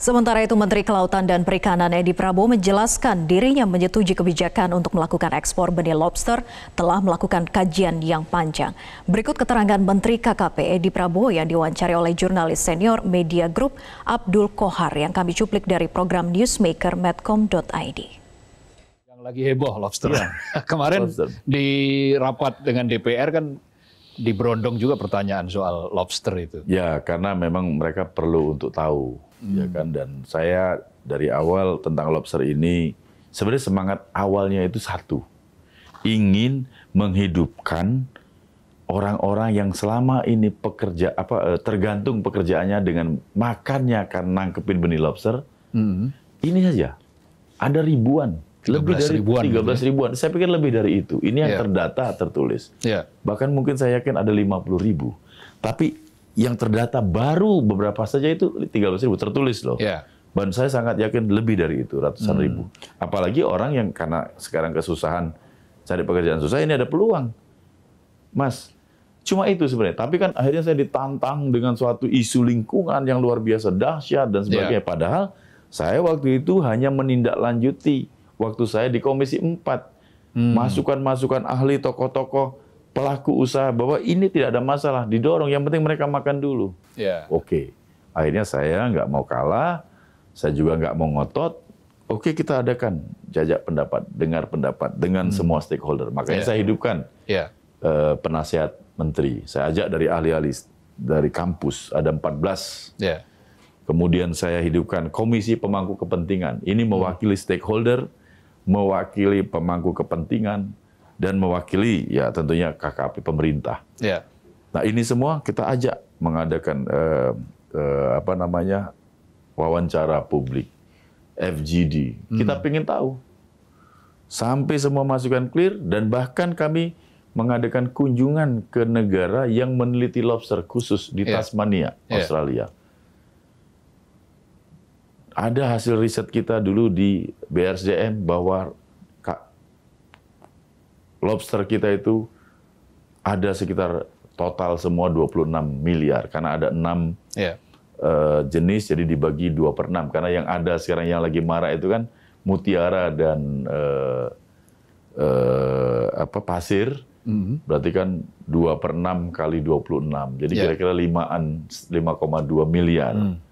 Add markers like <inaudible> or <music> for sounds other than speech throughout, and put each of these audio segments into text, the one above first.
Sementara itu Menteri Kelautan dan Perikanan Edi Prabowo menjelaskan dirinya menyetujui kebijakan untuk melakukan ekspor benih lobster telah melakukan kajian yang panjang. Berikut keterangan Menteri KKP Edi Prabowo yang diwawancari oleh jurnalis senior Media Group Abdul Kohar yang kami cuplik dari program Newsmaker medcom.id Yang lagi heboh lobster. Ya. <laughs> Kemarin lobster. di rapat dengan DPR kan di Brondong juga pertanyaan soal lobster itu. Ya, karena memang mereka perlu untuk tahu, ya hmm. ya kan. Dan saya dari awal tentang lobster ini, sebenarnya semangat awalnya itu satu, ingin menghidupkan orang-orang yang selama ini pekerja apa eh, tergantung pekerjaannya dengan makannya karena nangkepin benih lobster. Hmm. Ini saja, ada ribuan lebih dari ribuan 13 gitu ribuan. Ya. ribuan. Saya pikir lebih dari itu. Ini yang yeah. terdata tertulis. Yeah. Bahkan mungkin saya yakin ada 50 ribu. Tapi yang terdata baru beberapa saja itu 13 ribu tertulis loh. Yeah. Dan saya sangat yakin lebih dari itu ratusan hmm. ribu. Apalagi orang yang karena sekarang kesusahan cari pekerjaan susah ini ada peluang, Mas. Cuma itu sebenarnya. Tapi kan akhirnya saya ditantang dengan suatu isu lingkungan yang luar biasa dahsyat dan sebagainya. Yeah. Padahal saya waktu itu hanya menindaklanjuti waktu saya di Komisi 4. Hmm. Masukan-masukan hmm. ahli, tokoh-tokoh, pelaku usaha bahwa ini tidak ada masalah, didorong. Yang penting mereka makan dulu. Yeah. Oke, okay. akhirnya saya nggak mau kalah, saya juga nggak mau ngotot. Oke, okay, kita adakan jajak pendapat, dengar pendapat dengan hmm. semua stakeholder. Makanya yeah. saya hidupkan yeah. Ya. uh, penasihat menteri. Saya ajak dari ahli-ahli dari kampus, ada 14. Yeah. Kemudian saya hidupkan komisi pemangku kepentingan. Ini mewakili stakeholder mewakili pemangku kepentingan, dan mewakili ya tentunya KKP pemerintah. Ya. Nah ini semua kita ajak mengadakan eh, eh, apa namanya wawancara publik FGD. Hmm. Kita ingin tahu sampai semua masukan clear dan bahkan kami mengadakan kunjungan ke negara yang meneliti lobster khusus di ya. Tasmania, yeah. Australia ada hasil riset kita dulu di BRSDM bahwa lobster kita itu ada sekitar total semua 26 miliar karena ada 6 yeah. uh, jenis jadi dibagi 2 per 6 karena yang ada sekarang yang lagi marah itu kan mutiara dan uh, uh, apa pasir mm -hmm. berarti kan 2 per 6 kali 26 jadi iya. kira-kira yeah. limaan 5,2 miliar mm.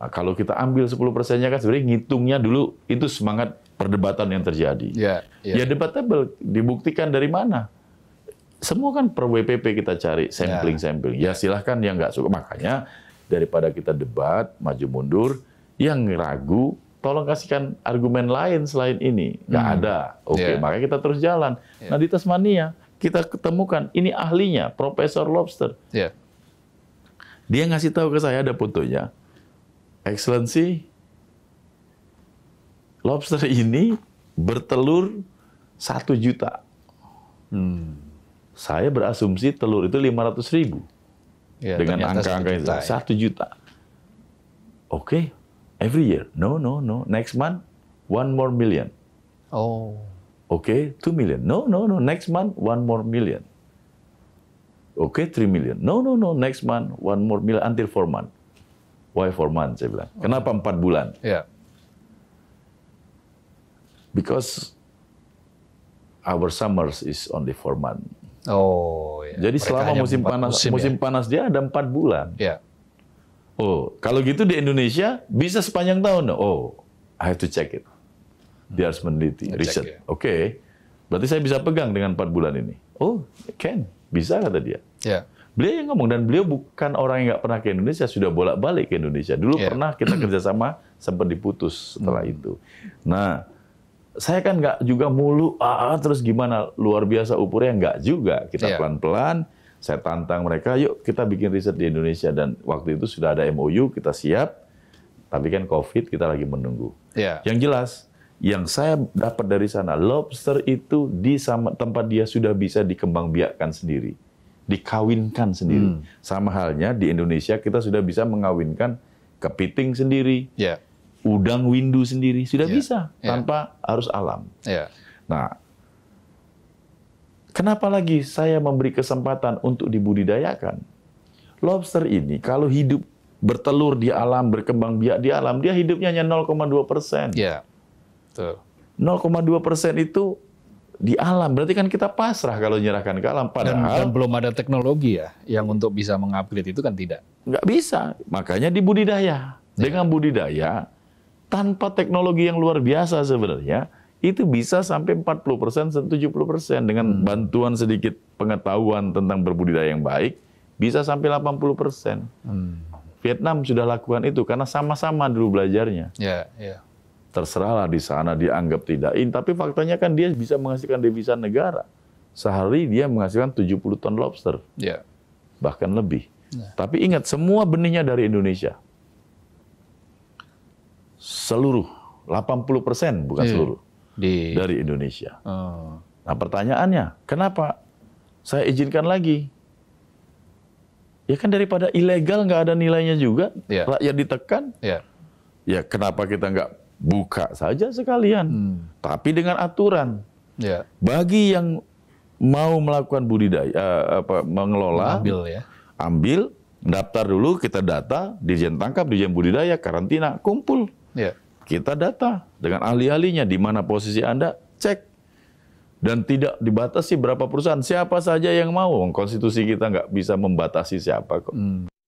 Nah, kalau kita ambil 10 persennya kan sebenarnya ngitungnya dulu itu semangat perdebatan yang terjadi. Ya, ya. Ya debatable, dibuktikan dari mana? Semua kan per WPP kita cari sampling-sampling. Ya. Ya silahkan yang nggak suka. Makanya daripada kita debat, maju mundur, yang ragu tolong kasihkan argumen lain selain ini. Nggak hmm. ada. Oke, okay, ya. makanya kita terus jalan. Ya. Nah di Tasmania kita ketemukan ini ahlinya, Profesor Lobster. Ya. Dia ngasih tahu ke saya ada fotonya Excellency, lobster ini bertelur satu juta. Hmm. Saya berasumsi telur itu 500 ribu. Ya, Dengan angka-angka itu. Ya. Satu juta. Oke, okay. every year. No, no, no. Next month, one more million. Oh. Oke, okay, two million. No, no, no. Next month, one more million. Oke, okay, three million. No, no, no. Next month, one more million until four month. Why four months? Saya bilang. Oh. Kenapa empat bulan? Yeah. Because our summers is only four months. Oh. Yeah. Jadi Mereka selama musim panas, musim, ya. musim panas dia ada empat bulan. Yeah. Oh, kalau gitu di Indonesia bisa sepanjang tahun. Oh, I have to check it. Hmm. Dia harus meneliti, hmm. riset. Ya. Oke, okay. berarti saya bisa pegang dengan empat bulan ini. Oh, can, bisa kata dia. Yeah. Beliau yang ngomong dan beliau bukan orang yang nggak pernah ke Indonesia, sudah bolak-balik ke Indonesia. Dulu yeah. pernah kita <clears throat> kerjasama sempat diputus setelah hmm. itu. Nah, saya kan nggak juga mulu, ah, ah terus gimana luar biasa ukurnya nggak juga. Kita iya. pelan-pelan. Saya tantang mereka, yuk kita bikin riset di Indonesia dan waktu itu sudah ada MOU, kita siap. Tapi kan COVID kita lagi menunggu. Yeah. Yang jelas, yang saya dapat dari sana, lobster itu di tempat dia sudah bisa dikembangbiakkan sendiri dikawinkan sendiri. Hmm. Sama halnya di Indonesia kita sudah bisa mengawinkan kepiting sendiri, yeah. udang windu sendiri sudah yeah. bisa ya. tanpa yeah. harus alam. Yeah. Nah, kenapa lagi saya memberi kesempatan untuk dibudidayakan? Lobster ini kalau hidup bertelur di alam, berkembang biak di alam, dia hidupnya hanya 0,2 persen. Yeah. Ya. 0,2 persen itu di alam. Berarti kan kita pasrah kalau menyerahkan ke alam. Padahal dan, dan belum ada teknologi ya yang untuk bisa mengupgrade itu kan tidak. Nggak bisa. Makanya di Ya. Iya. Dengan budidaya tanpa teknologi yang luar biasa sebenarnya itu bisa sampai 40% sampai 70% dengan hmm. bantuan sedikit pengetahuan tentang berbudidaya yang baik bisa sampai 80%. Hmm. Vietnam sudah lakukan itu karena sama-sama dulu belajarnya. Ya, yeah, terserahlah di sana dianggap tidak in. Tapi faktanya kan dia bisa menghasilkan devisa negara. Sehari dia menghasilkan 70 ton lobster. Yeah. Bahkan lebih. Ya. Tapi ingat, semua benihnya dari Indonesia. Seluruh. 80 persen, bukan yeah. seluruh. Di... Dari Indonesia. Oh. Nah pertanyaannya, kenapa saya izinkan lagi? Ya kan daripada ilegal nggak ada nilainya juga, yeah. rakyat ditekan. Yeah. Ya kenapa kita nggak buka saja sekalian, hmm. tapi dengan aturan. Ya. Bagi yang mau melakukan budidaya, eh, apa, mengelola, ambil ya, ambil, daftar dulu, kita data, dijen tangkap, dijen budidaya, karantina, kumpul, ya. kita data dengan ahli-ahlinya di mana posisi anda, cek dan tidak dibatasi berapa perusahaan siapa saja yang mau konstitusi kita nggak bisa membatasi siapa kok. Hmm.